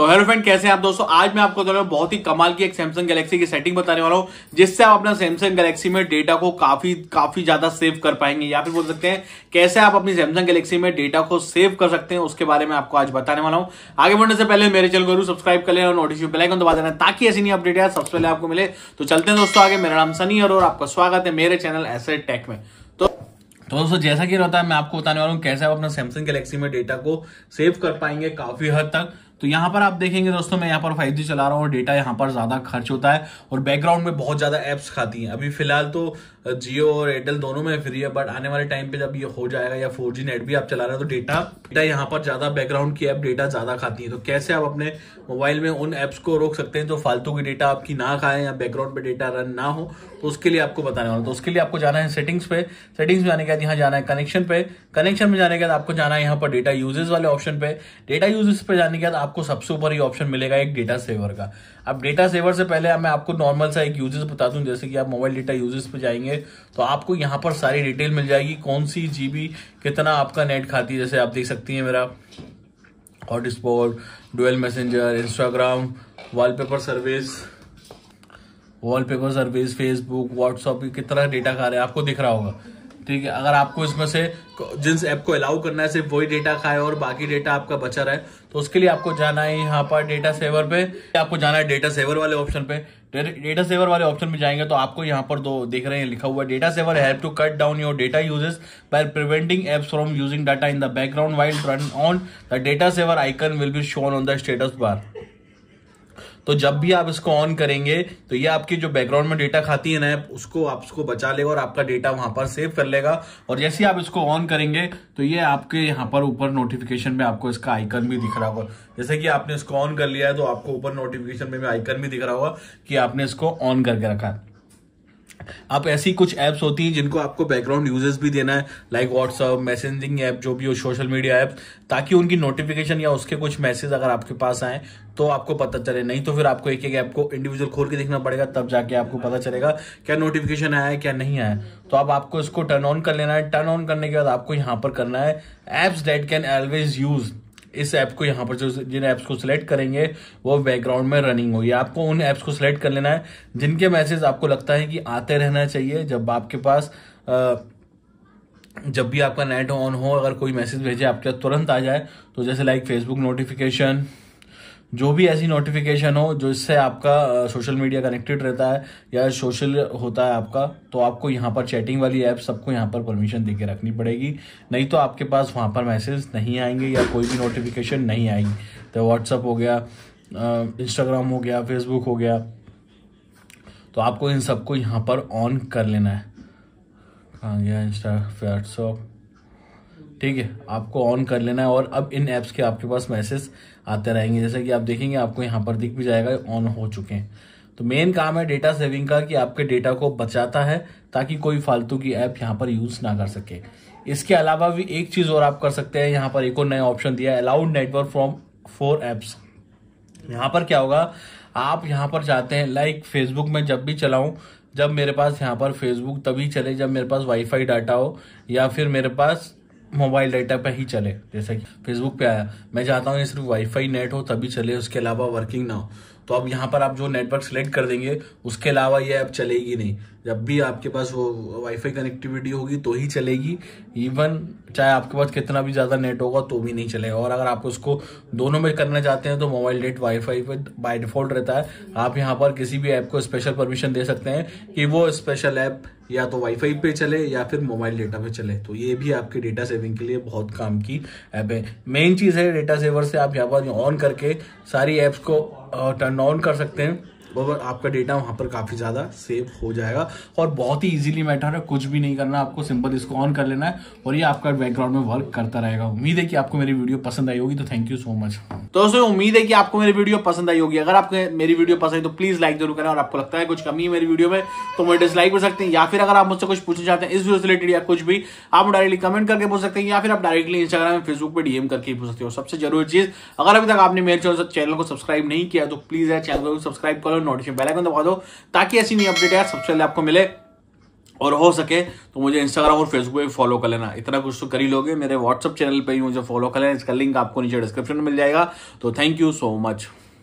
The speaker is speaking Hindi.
तो हेलो फ्रेंड कैसे हैं आप दोस्तों आज मैं आपको दोनों बहुत ही कमाल की एक सैमसंग गैलेक्सी की सेटिंग बताने वाला हूँ जिससे आप अपना सैमसंग गैलेक्सी में डेटा को काफी काफी ज्यादा सेव कर पाएंगे या फिर बोल सकते हैं कैसे आप अपनी सैमसंग गैलेक्सी में डेटा को सेव कर सकते हैं उसके बारे में आपको आज बताने वाला हूँ आगे बढ़ने से पहले मेरे चैनल को सब्सक्राइब कर लेना और नोटिफिकेशन बेलाइकन दबा देना ताकि ऐसी नहीं अपडेट है सबसे पहले आपको मिले तो चलते हैं दोस्तों आगे मेरा नाम सनी और आपका स्वागत है मेरे चैनल ऐसे टेक में तो तो दोस्तों जैसा कि रहता है मैं आपको बताने वाला हूँ कैसे आप अपना सैमसंग गैलेक्सी में डेटा को सेव कर पाएंगे काफी हद तक तो यहाँ पर आप देखेंगे दोस्तों मैं यहां पर फाइव चला रहा हूँ और डेटा यहाँ पर ज़्यादा खर्च होता है और बैकग्राउंड में बहुत ज़्यादा एप्स खाती हैं अभी फिलहाल तो जियो और एयरटेल दोनों में फ्री है बट आने वाले टाइम पे जब ये हो जाएगा या फोर जी नेट भी आप चला रहे हो तो डेटा डेटा यहाँ पर ज़्यादा बैकग्राउंड की एप डेटा ज़्यादा खाती है तो कैसे आप अपने मोबाइल में उन एप्स को रोक सकते हैं जो फालतू की डेटा आपकी ना खाएं या बैकग्राउंड पे डेटा रन ना हो तो उसके लिए आपको बताने वाला तो उसके लिए आपको जाना है सेटिंग्स पे सेटिंग्स में आने के बाद यहाँ जाना है कनेक्शन पे कनेक्शन में जाने के बाद आपको जाना है यहाँ पर डेटा यूजेस वाले ऑप्शन पे डेटा यूजेस पे जाने के बाद आपको सबसे ऊपर ही ऑप्शन मिलेगा एक डेटा सेवर का अब डेटा सेवर से पहले मैं आपको नॉर्मल सा एक यूजेस बता दूं जैसे कि आप मोबाइल डेटा यूजेस पे जाएंगे तो आपको यहाँ पर सारी डिटेल मिल जाएगी कौन सी जीबी कितना आपका नेट खाती है जैसे आप देख सकती हैं मेरा hotspot dual messenger Instagram wallpaper service wallpaper service Facebook WhatsApp कितना डेटा खा रहे हैं आपको दिख रहा होगा ठीक है अगर आपको इसमें से जिस ऐप को अलाउ करना है सिर्फ वही डेटा खाए और बाकी डेटा आपका बचा रहा है तो उसके लिए आपको जाना है यहाँ पर डेटा सेवर पे आपको जाना है डेटा सेवर वाले ऑप्शन पे डेटा तो सेवर वाले ऑप्शन में जाएंगे तो आपको यहाँ पर दो देख रहे हैं लिखा हुआ data saver help to cut down your data usage by preventing apps from using data in the background while run on the data saver icon will be shown on the status bar तो जब भी आप इसको ऑन करेंगे तो ये आपकी जो बैकग्राउंड में डेटा खाती है ना उसको आप उसको बचा लेगा और आपका डेटा वहां पर सेव कर लेगा और जैसे आप इसको ऑन करेंगे तो ये आपके यहाँ पर ऊपर नोटिफिकेशन में आपको इसका आइकन भी दिख रहा होगा जैसे कि आपने इसको ऑन कर लिया है तो आपको ऊपर नोटिफिकेशन में आइकन भी दिख रहा होगा कि आपने इसको ऑन करके रखा है आप ऐसी कुछ ऐप्स होती हैं जिनको आपको बैकग्राउंड यूजर्स भी देना है लाइक व्हाट्सअप मैसेजिंग ऐप जो भी हो सोशल मीडिया ऐप ताकि उनकी नोटिफिकेशन या उसके कुछ मैसेज अगर आपके पास आए तो आपको पता चले नहीं तो फिर आपको एक एक ऐप को इंडिविजुअल खोल के देखना पड़ेगा तब जाके आपको पता चलेगा क्या नोटिफिकेशन आया है क्या नहीं आया तो अब आपको इसको टर्न ऑन कर लेना है टर्न ऑन करने के बाद आपको यहाँ पर करना है apps data can always use इस ऐप को यहाँ पर जो जिन ऐप्स को सिलेक्ट करेंगे वो बैकग्राउंड में रनिंग होगी आपको उन ऐप्स को सिलेक्ट कर लेना है जिनके मैसेज आपको लगता है कि आते रहना चाहिए जब आपके पास आ, जब भी आपका नेट ऑन हो अगर कोई मैसेज भेजे आपके तुरंत आ जाए तो जैसे लाइक फेसबुक नोटिफिकेशन जो भी ऐसी नोटिफिकेशन हो जो इससे आपका सोशल मीडिया कनेक्टेड रहता है या सोशल होता है आपका तो आपको यहाँ पर चैटिंग वाली ऐप सबको यहाँ पर परमिशन दे के रखनी पड़ेगी नहीं तो आपके पास वहाँ पर मैसेज नहीं आएंगे या कोई भी नोटिफिकेशन नहीं आएगी तो व्हाट्सअप हो गया इंस्टाग्राम हो गया फेसबुक हो गया तो आपको इन सबको यहाँ पर ऑन कर लेना है कहाँ गया इंस्टा व्हाट्सअप ठीक है आपको ऑन कर लेना है और अब इन ऐप्स के आपके पास मैसेज आते रहेंगे जैसे कि आप देखेंगे आपको यहाँ पर दिख भी जाएगा ऑन हो चुके हैं तो मेन काम है डेटा सेविंग का कि आपके डेटा को बचाता है ताकि कोई फालतू की ऐप यहाँ पर यूज ना कर सके इसके अलावा भी एक चीज और आप कर सकते हैं यहाँ पर एक और नया ऑप्शन दिया है allowed network from four apps यहाँ पर क्या होगा आप यहाँ पर चाहते हैं लाइक फेसबुक में जब भी चलाऊं जब मेरे पास यहाँ पर फेसबुक तभी चले जब मेरे पास वाईफाई डाटा हो या फिर मेरे पास मोबाइल डाटा पे ही चले जैसे कि फेसबुक पे आया मैं चाहता हूँ ये सिर्फ वाईफाई नेट हो तभी चले उसके अलावा वर्किंग ना हो तो अब यहाँ पर आप जो नेटवर्क सेलेक्ट कर देंगे उसके अलावा ये ऐप चलेगी नहीं जब भी आपके पास वो वाईफाई कनेक्टिविटी होगी तो ही चलेगी इवन चाहे आपके पास कितना भी ज़्यादा नेट होगा तो भी नहीं चलेगा और अगर आप उसको दोनों में करना चाहते हैं तो मोबाइल डेट वाईफाई पर बाय डिफॉल्ट रहता है आप यहाँ पर किसी भी ऐप को स्पेशल परमिशन दे सकते हैं कि वो स्पेशल ऐप या तो वाईफाई पे चले या फिर मोबाइल डेटा पे चले तो ये भी आपके डेटा सेविंग के लिए बहुत काम की ऐप है मेन चीज़ है डेटा सेवर से आप यहाँ पर ऑन करके सारी ऐप्स को टर्न ऑन कर सकते हैं और आपका डेटा वहाँ पर काफ़ी ज़्यादा सेव हो जाएगा और बहुत ही इजीली मैटर है कुछ भी नहीं करना आपको सिंपल इसको ऑन कर लेना है और ये आपका बैकग्राउंड में वर्क करता रहेगा उम्मीद है कि आपको मेरी वीडियो पसंद आई होगी तो थैंक यू सो मच दोस्तों उम्मीद है कि आपको मेरी वीडियो पसंद आई होगी अगर आपको मेरी वीडियो पसंद है तो प्लीज़ लाइक जरूर करें और आपको लगता है कुछ कमी है मेरी वीडियो में तो मुझे डिसलाइक कर सकते हैं या फिर अगर आप मुझसे कुछ पूछना चाहते हैं इस वीडियो से रिलेटेड या कुछ भी आप डायरेक्टली कमेंट करके पूछ सकते हैं या फिर आप डायरेक्टली इंस्टाग्राम फेसबुक पर डीएम करके पूछ सकते हो सबसे जरूरी चीज़ अगर अभी तक आपने मेरे चैनल को सब्सक्राइब नहीं किया तो प्लीज़ चैनल को सब्सक्राइब करो और नोटिफिकेशन बेल आइकन दबा दो ताकि ऐसी नई अपडेट यार सबसे पहले आपको मिले और हो सके तो मुझे इंस्टाग्राम और फेसबुक पे फॉलो कर लेना इतना कुछ तो कर ही लोगे मेरे व्हाट्सअप चैनल पे ही मुझे फॉलो कर लेना इसका लिंक आपको नीचे डिस्क्रिप्शन में मिल जाएगा तो थैंक यू सो मच